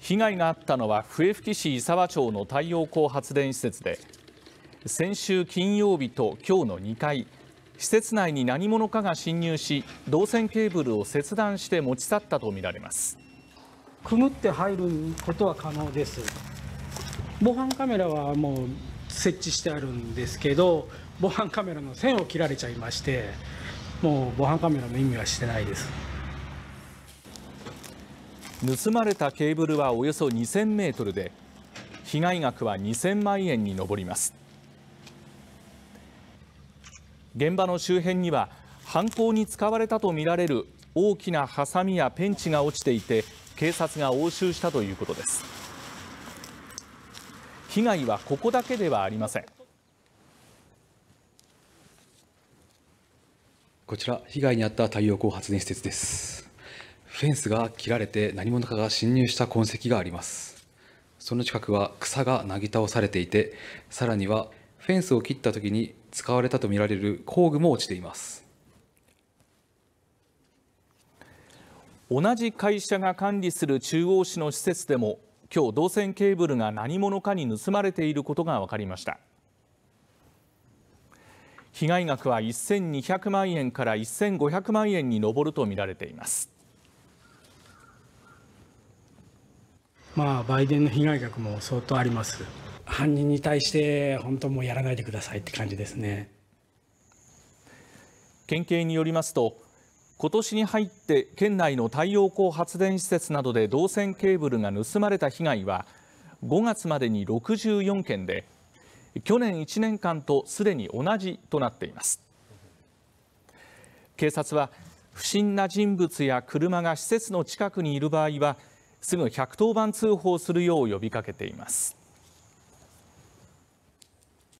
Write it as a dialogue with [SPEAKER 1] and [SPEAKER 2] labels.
[SPEAKER 1] 被害があったのは笛吹市伊沢町の太陽光発電施設で先週金曜日と今日の2回施設内に何者かが侵入し導線ケーブルを切断して持ち去ったとみられま
[SPEAKER 2] すくぐって入ることは可能です防犯カメラはもう設置してあるんですけど防犯カメラの線を切られちゃいましてもう防犯カメラの意味はしてないです
[SPEAKER 1] 盗まれたケーブルはおよそ2000メートルで被害額は2000万円に上ります現場の周辺には犯行に使われたとみられる大きなハサミやペンチが落ちていて警察が押収したということです被害はここだけではありません
[SPEAKER 3] こちら被害に遭った太陽光発電施設ですフェンスが切られて何者かが侵入した痕跡がありますその近くは草がなぎ倒されていてさらにはフェンスを切った時に使われたとみられる工具も落ちています
[SPEAKER 1] 同じ会社が管理する中央市の施設でも今日銅線ケーブルが何者かに盗まれていることが分かりました被害額は1200万円から1500万円に上るとみられています
[SPEAKER 2] まあ、バイデンの被害額も相当あります犯人に対して本当もうやらないでくださいって感じですね
[SPEAKER 1] 県警によりますと今年に入って県内の太陽光発電施設などで銅線ケーブルが盗まれた被害は5月までに64件で去年1年間とすでに同じとなっています警察は不審な人物や車が施設の近くにいる場合はすぐ110番通報するよう呼びかけています。